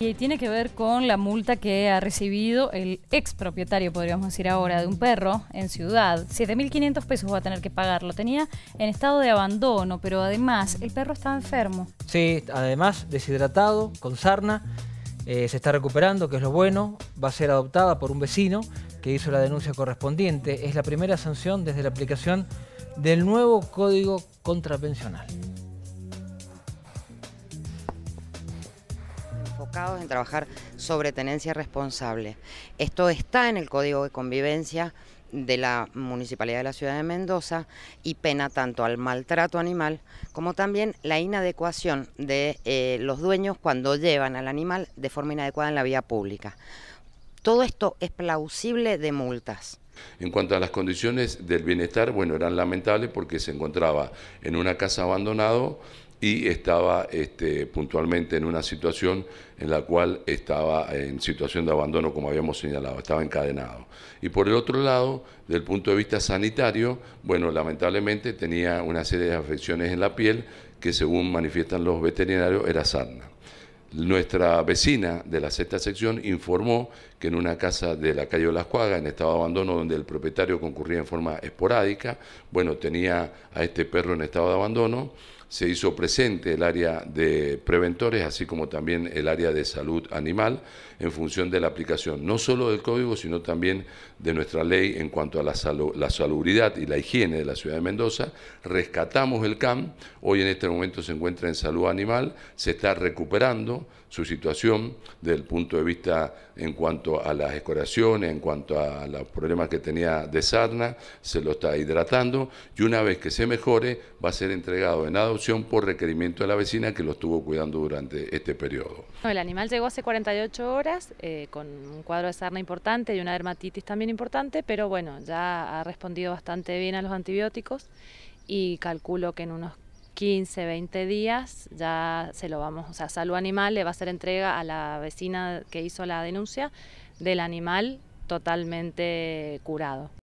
Y tiene que ver con la multa que ha recibido el propietario, podríamos decir ahora, de un perro en ciudad. 7.500 pesos va a tener que pagarlo. tenía en estado de abandono, pero además el perro estaba enfermo. Sí, además deshidratado, con sarna. Eh, se está recuperando, que es lo bueno. Va a ser adoptada por un vecino que hizo la denuncia correspondiente. Es la primera sanción desde la aplicación del nuevo código contrapensional. en trabajar sobre tenencia responsable. Esto está en el Código de Convivencia de la Municipalidad de la Ciudad de Mendoza y pena tanto al maltrato animal como también la inadecuación de eh, los dueños cuando llevan al animal de forma inadecuada en la vía pública. Todo esto es plausible de multas. En cuanto a las condiciones del bienestar, bueno, eran lamentables porque se encontraba en una casa abandonada y estaba este, puntualmente en una situación en la cual estaba en situación de abandono, como habíamos señalado, estaba encadenado. Y por el otro lado, del punto de vista sanitario, bueno, lamentablemente tenía una serie de afecciones en la piel que según manifiestan los veterinarios era sarna. Nuestra vecina de la sexta sección informó que en una casa de la calle Las de Cuagas, en estado de abandono, donde el propietario concurría en forma esporádica, bueno, tenía a este perro en estado de abandono, se hizo presente el área de preventores, así como también el área de salud animal, en función de la aplicación no solo del código, sino también de nuestra ley en cuanto a la, salubridad y la higiene de la ciudad de Mendoza. Rescatamos el CAM, hoy en este momento se encuentra en salud animal, se está recuperando su situación desde el punto de vista en cuanto a las escoraciones, en cuanto a los problemas que tenía de sarna, se lo está hidratando y una vez que se mejore va a ser entregado en nada, por requerimiento de la vecina que lo estuvo cuidando durante este periodo. El animal llegó hace 48 horas eh, con un cuadro de sarna importante y una dermatitis también importante, pero bueno, ya ha respondido bastante bien a los antibióticos y calculo que en unos 15, 20 días ya se lo vamos, o sea, Salud Animal le va a hacer entrega a la vecina que hizo la denuncia del animal totalmente curado.